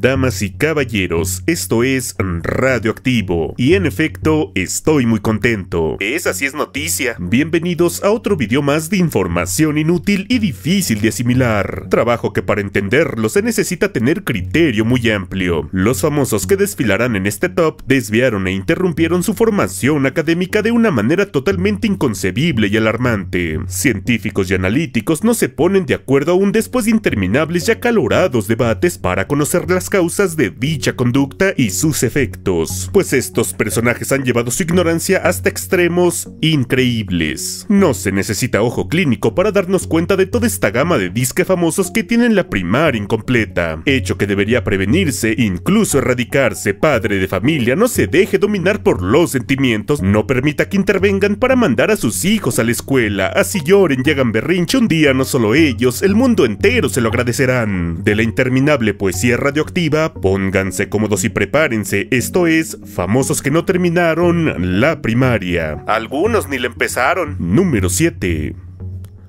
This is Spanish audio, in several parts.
Damas y caballeros, esto es Radioactivo y en efecto estoy muy contento. Esa sí es noticia. Bienvenidos a otro video más de información inútil y difícil de asimilar. Trabajo que para entenderlo se necesita tener criterio muy amplio. Los famosos que desfilarán en este top desviaron e interrumpieron su formación académica de una manera totalmente inconcebible y alarmante. Científicos y analíticos no se ponen de acuerdo aún después de interminables y acalorados debates para conocer las causas de dicha conducta y sus efectos, pues estos personajes han llevado su ignorancia hasta extremos increíbles. No se necesita ojo clínico para darnos cuenta de toda esta gama de disque famosos que tienen la primaria incompleta, hecho que debería prevenirse, incluso erradicarse. Padre de familia, no se deje dominar por los sentimientos, no permita que intervengan para mandar a sus hijos a la escuela, así lloren llegan hagan berrinche un día no solo ellos, el mundo entero se lo agradecerán. De la interminable poesía radioactiva pónganse cómodos y prepárense. Esto es, famosos que no terminaron la primaria. Algunos ni le empezaron. Número 7.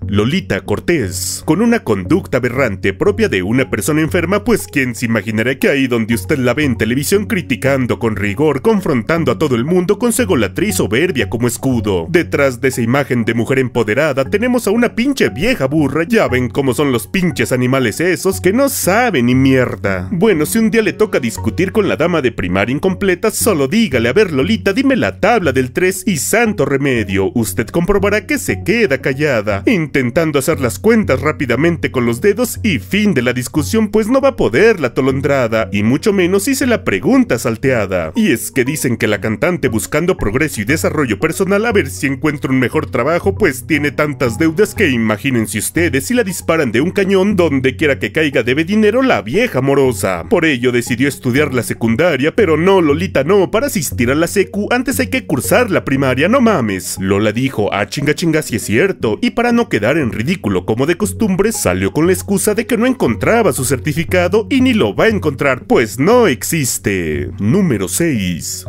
Lolita Cortés, con una conducta aberrante propia de una persona enferma, pues quién se imaginará que ahí donde usted la ve en televisión criticando con rigor, confrontando a todo el mundo con su soberbia como escudo. Detrás de esa imagen de mujer empoderada tenemos a una pinche vieja burra, ya ven cómo son los pinches animales esos que no saben ni mierda. Bueno, si un día le toca discutir con la dama de primaria incompleta, solo dígale, a ver Lolita, dime la tabla del 3 y santo remedio, usted comprobará que se queda callada intentando hacer las cuentas rápidamente con los dedos y fin de la discusión pues no va a poder la tolondrada, y mucho menos hice la pregunta salteada. Y es que dicen que la cantante buscando progreso y desarrollo personal a ver si encuentra un mejor trabajo pues tiene tantas deudas que imagínense ustedes si la disparan de un cañón donde quiera que caiga debe dinero la vieja morosa. Por ello decidió estudiar la secundaria, pero no Lolita no, para asistir a la secu antes hay que cursar la primaria, no mames. Lola dijo, a ah, chinga chinga si es cierto, y para no quedar quedar en ridículo como de costumbre, salió con la excusa de que no encontraba su certificado y ni lo va a encontrar, pues no existe. Número 6.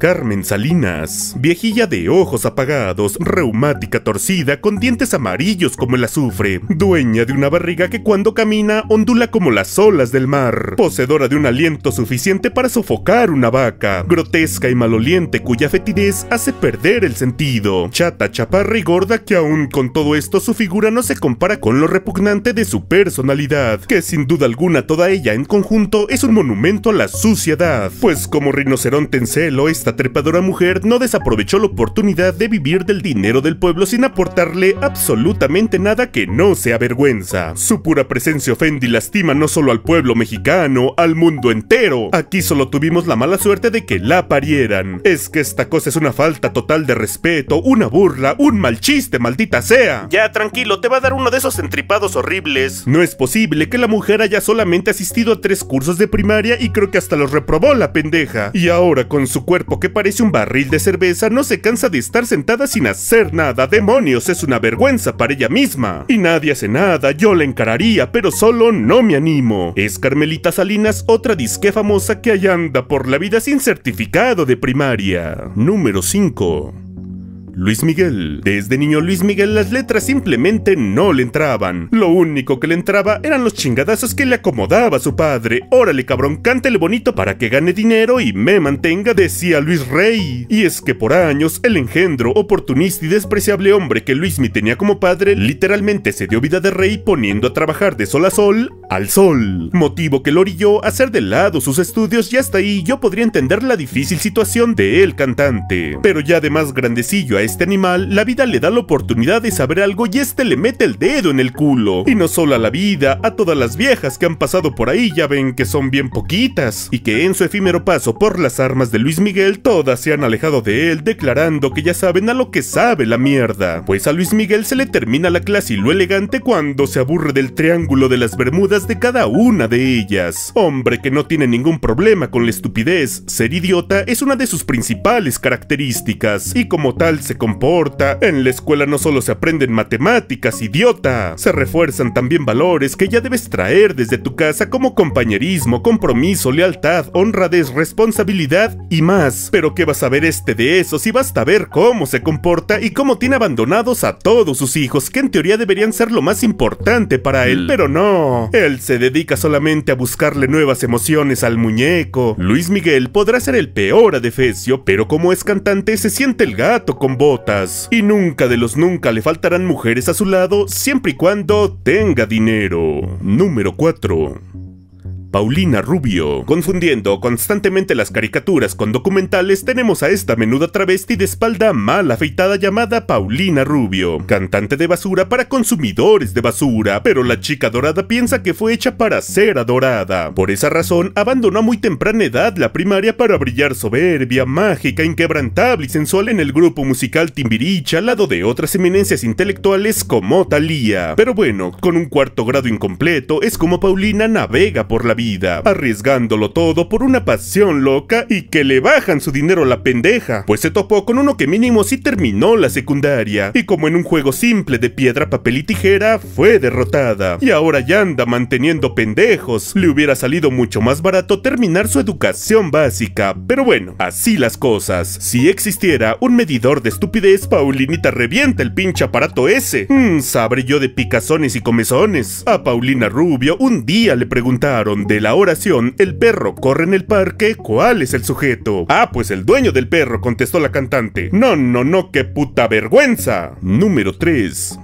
Carmen Salinas, viejilla de ojos apagados, reumática torcida, con dientes amarillos como el azufre, dueña de una barriga que cuando camina ondula como las olas del mar, poseedora de un aliento suficiente para sofocar una vaca, grotesca y maloliente cuya fetidez hace perder el sentido, chata, chaparra y gorda que aún con todo esto su figura no se compara con lo repugnante de su personalidad, que sin duda alguna toda ella en conjunto es un monumento a la suciedad, pues como rinoceronte en celo está la trepadora mujer no desaprovechó la oportunidad de vivir del dinero del pueblo sin aportarle absolutamente nada que no sea vergüenza. Su pura presencia ofende y lastima no solo al pueblo mexicano, al mundo entero. Aquí solo tuvimos la mala suerte de que la parieran. Es que esta cosa es una falta total de respeto, una burla, un mal chiste, maldita sea. Ya, tranquilo, te va a dar uno de esos entripados horribles. No es posible que la mujer haya solamente asistido a tres cursos de primaria y creo que hasta los reprobó la pendeja. Y ahora con su cuerpo que parece un barril de cerveza no se cansa de estar sentada sin hacer nada. Demonios, es una vergüenza para ella misma. Y nadie hace nada, yo la encararía, pero solo no me animo. Es Carmelita Salinas, otra disque famosa que allá anda por la vida sin certificado de primaria. Número 5. Luis Miguel. Desde niño Luis Miguel las letras simplemente no le entraban. Lo único que le entraba eran los chingadazos que le acomodaba su padre. Órale cabrón, cántele bonito para que gane dinero y me mantenga, decía Luis Rey. Y es que por años el engendro, oportunista y despreciable hombre que Luis Mi tenía como padre literalmente se dio vida de rey poniendo a trabajar de sol a sol al sol. Motivo que lo orilló a hacer de lado sus estudios y hasta ahí yo podría entender la difícil situación de el cantante. Pero ya de más grandecillo este animal, la vida le da la oportunidad de saber algo y este le mete el dedo en el culo. Y no solo a la vida, a todas las viejas que han pasado por ahí ya ven que son bien poquitas, y que en su efímero paso por las armas de Luis Miguel todas se han alejado de él declarando que ya saben a lo que sabe la mierda. Pues a Luis Miguel se le termina la clase y lo elegante cuando se aburre del triángulo de las Bermudas de cada una de ellas. Hombre que no tiene ningún problema con la estupidez, ser idiota es una de sus principales características, y como tal se comporta. En la escuela no solo se aprenden matemáticas, idiota. Se refuerzan también valores que ya debes traer desde tu casa como compañerismo, compromiso, lealtad, honradez, responsabilidad y más. Pero ¿qué vas a ver este de eso si basta ver cómo se comporta y cómo tiene abandonados a todos sus hijos, que en teoría deberían ser lo más importante para él, mm. pero no. Él se dedica solamente a buscarle nuevas emociones al muñeco. Luis Miguel podrá ser el peor adefesio, pero como es cantante se siente el gato con botas y nunca de los nunca le faltarán mujeres a su lado siempre y cuando tenga dinero. Número 4. Paulina Rubio. Confundiendo constantemente las caricaturas con documentales, tenemos a esta menuda travesti de espalda mal afeitada llamada Paulina Rubio, cantante de basura para consumidores de basura, pero la chica dorada piensa que fue hecha para ser adorada. Por esa razón, abandonó a muy temprana edad la primaria para brillar soberbia, mágica, inquebrantable y sensual en el grupo musical Timbiriche al lado de otras eminencias intelectuales como Thalía. Pero bueno, con un cuarto grado incompleto, es como Paulina navega por la vida, arriesgándolo todo por una pasión loca y que le bajan su dinero a la pendeja, pues se topó con uno que mínimo sí terminó la secundaria, y como en un juego simple de piedra, papel y tijera, fue derrotada, y ahora ya anda manteniendo pendejos, le hubiera salido mucho más barato terminar su educación básica, pero bueno, así las cosas, si existiera un medidor de estupidez, Paulinita revienta el pinche aparato ese, mm, sabré yo de picazones y comezones, a Paulina Rubio un día le preguntaron de la oración El perro corre en el parque, ¿cuál es el sujeto? Ah, pues el dueño del perro, contestó la cantante. No, no, no, qué puta vergüenza. Número 3.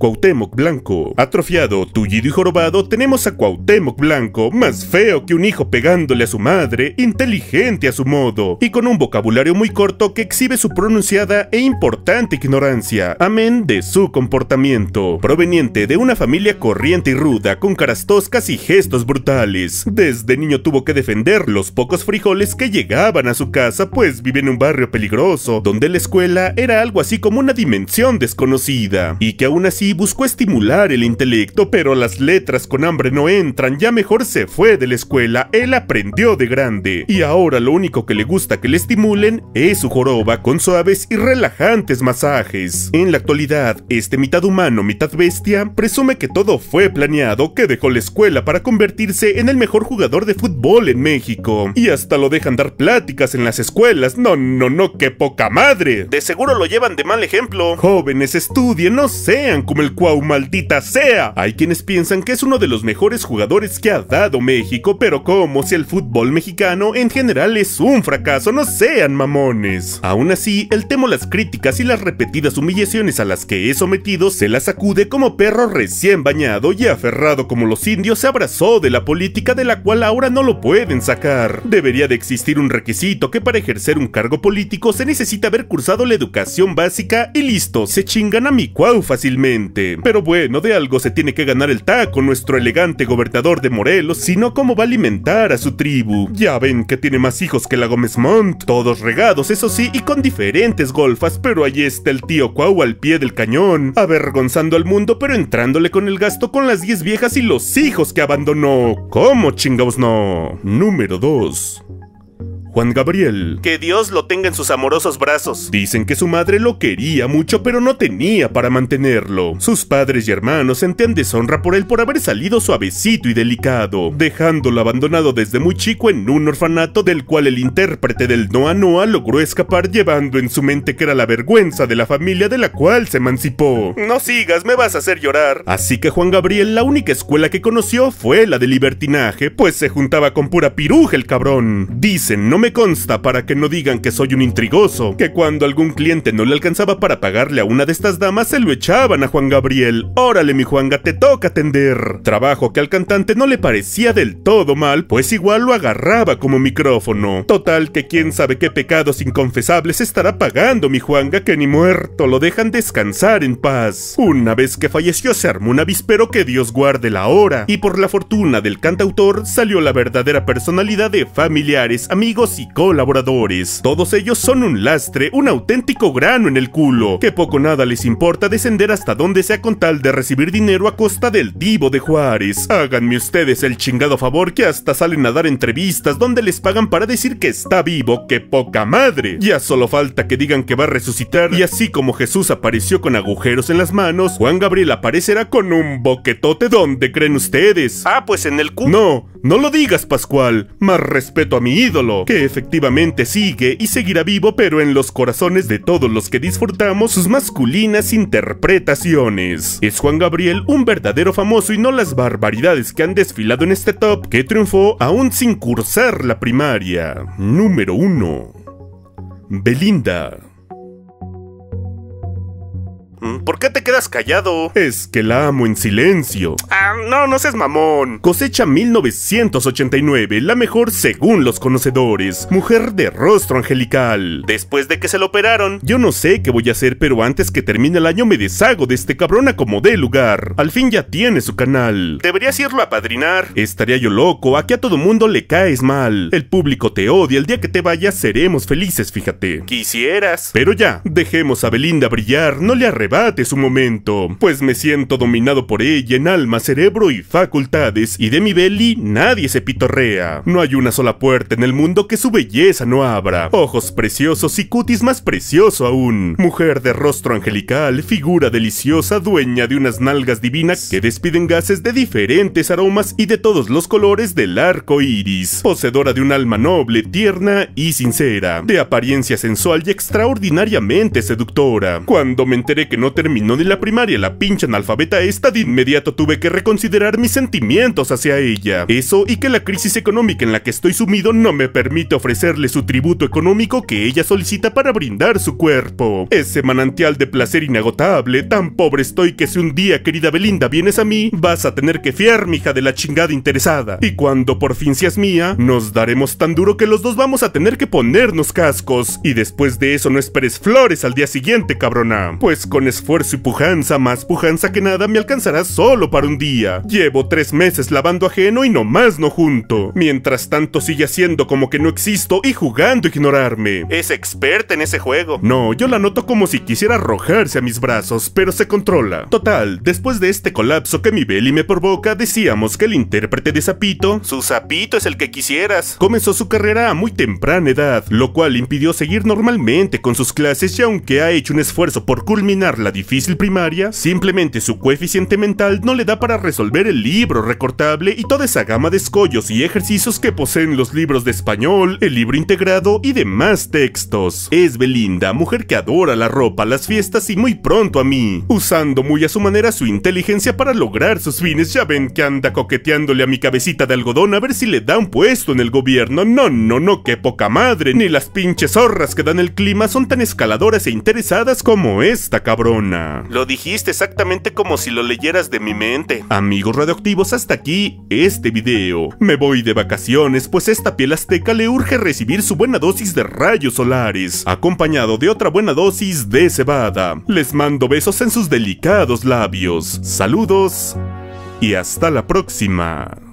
Cuauhtémoc Blanco. Atrofiado, tullido y jorobado, tenemos a Cuauhtémoc Blanco, más feo que un hijo pegándole a su madre, inteligente a su modo, y con un vocabulario muy corto que exhibe su pronunciada e importante ignorancia, amén de su comportamiento, proveniente de una familia corriente y ruda, con caras toscas y gestos brutales. Desde niño tuvo que defender los pocos frijoles que llegaban a su casa, pues vive en un barrio peligroso, donde la escuela era algo así como una dimensión desconocida, y que aún así y buscó estimular el intelecto, pero las letras con hambre no entran, ya mejor se fue de la escuela, él aprendió de grande, y ahora lo único que le gusta que le estimulen es su joroba con suaves y relajantes masajes. En la actualidad, este mitad humano, mitad bestia, presume que todo fue planeado, que dejó la escuela para convertirse en el mejor jugador de fútbol en México, y hasta lo dejan dar pláticas en las escuelas, no, no, no, qué poca madre. De seguro lo llevan de mal ejemplo. Jóvenes, estudien, no sean como el Cuau, maldita sea. Hay quienes piensan que es uno de los mejores jugadores que ha dado México, pero como si el fútbol mexicano en general es un fracaso, no sean mamones. Aún así, el temo las críticas y las repetidas humillaciones a las que he sometido se las sacude como perro recién bañado y aferrado como los indios se abrazó de la política de la cual ahora no lo pueden sacar. Debería de existir un requisito que para ejercer un cargo político se necesita haber cursado la educación básica y listo, se chingan a mi cuau fácilmente. Pero bueno, de algo se tiene que ganar el taco nuestro elegante gobernador de Morelos, sino cómo va a alimentar a su tribu. Ya ven que tiene más hijos que la Gómez Mont, todos regados, eso sí, y con diferentes golfas, pero ahí está el tío Cuau al pie del cañón, avergonzando al mundo, pero entrándole con el gasto con las 10 viejas y los hijos que abandonó. ¿Cómo chingados no? Número 2. Juan Gabriel. Que Dios lo tenga en sus amorosos brazos. Dicen que su madre lo quería mucho, pero no tenía para mantenerlo. Sus padres y hermanos sentían deshonra por él por haber salido suavecito y delicado, dejándolo abandonado desde muy chico en un orfanato del cual el intérprete del Noa Noa logró escapar llevando en su mente que era la vergüenza de la familia de la cual se emancipó. No sigas, me vas a hacer llorar. Así que Juan Gabriel la única escuela que conoció fue la de libertinaje, pues se juntaba con pura piruja el cabrón. Dicen, no me consta para que no digan que soy un intrigoso, que cuando algún cliente no le alcanzaba para pagarle a una de estas damas se lo echaban a Juan Gabriel. Órale mi Juanga, te toca atender. Trabajo que al cantante no le parecía del todo mal, pues igual lo agarraba como micrófono. Total que quién sabe qué pecados inconfesables estará pagando mi Juanga que ni muerto lo dejan descansar en paz. Una vez que falleció se armó un avispero que Dios guarde la hora, y por la fortuna del cantautor salió la verdadera personalidad de familiares, amigos y colaboradores. Todos ellos son un lastre, un auténtico grano en el culo, que poco nada les importa descender hasta donde sea con tal de recibir dinero a costa del divo de Juárez. Háganme ustedes el chingado favor que hasta salen a dar entrevistas donde les pagan para decir que está vivo, que poca madre. Ya solo falta que digan que va a resucitar y así como Jesús apareció con agujeros en las manos, Juan Gabriel aparecerá con un boquetote donde creen ustedes. Ah, pues en el culo. No, no lo digas, Pascual. Más respeto a mi ídolo, que efectivamente sigue y seguirá vivo, pero en los corazones de todos los que disfrutamos sus masculinas interpretaciones. Es Juan Gabriel un verdadero famoso y no las barbaridades que han desfilado en este top que triunfó aún sin cursar la primaria. Número 1. Belinda. ¿Mm? ¿Por qué te quedas callado? Es que la amo en silencio. Ah, no, no seas mamón. Cosecha 1989, la mejor según los conocedores. Mujer de rostro angelical. Después de que se lo operaron. Yo no sé qué voy a hacer, pero antes que termine el año me deshago de este cabrón a como dé lugar. Al fin ya tiene su canal. Deberías irlo a padrinar. Estaría yo loco, aquí a todo mundo le caes mal. El público te odia, el día que te vayas seremos felices, fíjate. Quisieras. Pero ya, dejemos a Belinda brillar, no le arrebates su momento, pues me siento dominado por ella en alma, cerebro y facultades, y de mi belly nadie se pitorrea. No hay una sola puerta en el mundo que su belleza no abra. Ojos preciosos y cutis más precioso aún. Mujer de rostro angelical, figura deliciosa, dueña de unas nalgas divinas que despiden gases de diferentes aromas y de todos los colores del arco iris. Poseedora de un alma noble, tierna y sincera, de apariencia sensual y extraordinariamente seductora. Cuando me enteré que no te terminó ni la primaria, la pinche analfabeta esta, de inmediato tuve que reconsiderar mis sentimientos hacia ella. Eso y que la crisis económica en la que estoy sumido no me permite ofrecerle su tributo económico que ella solicita para brindar su cuerpo. Ese manantial de placer inagotable, tan pobre estoy que si un día, querida Belinda, vienes a mí, vas a tener que fiar, hija de la chingada interesada. Y cuando por fin seas mía, nos daremos tan duro que los dos vamos a tener que ponernos cascos. Y después de eso no esperes flores al día siguiente, cabrona. Pues con esfuerzo esfuerzo y pujanza, más pujanza que nada, me alcanzará solo para un día. Llevo tres meses lavando ajeno y no más no junto. Mientras tanto sigue haciendo como que no existo y jugando a ignorarme. Es experta en ese juego. No, yo la noto como si quisiera arrojarse a mis brazos, pero se controla. Total, después de este colapso que mi Belly me provoca, decíamos que el intérprete de Zapito, su Zapito es el que quisieras, comenzó su carrera a muy temprana edad, lo cual impidió seguir normalmente con sus clases y aunque ha hecho un esfuerzo por culminar la difícil primaria, simplemente su coeficiente mental no le da para resolver el libro recortable y toda esa gama de escollos y ejercicios que poseen los libros de español, el libro integrado y demás textos. Es Belinda, mujer que adora la ropa, las fiestas y muy pronto a mí, usando muy a su manera su inteligencia para lograr sus fines. Ya ven que anda coqueteándole a mi cabecita de algodón a ver si le da un puesto en el gobierno. No, no, no, qué poca madre, ni las pinches zorras que dan el clima son tan escaladoras e interesadas como esta cabrón. Lo dijiste exactamente como si lo leyeras de mi mente. Amigos radioactivos, hasta aquí este video. Me voy de vacaciones, pues esta piel azteca le urge recibir su buena dosis de rayos solares, acompañado de otra buena dosis de cebada. Les mando besos en sus delicados labios. Saludos y hasta la próxima.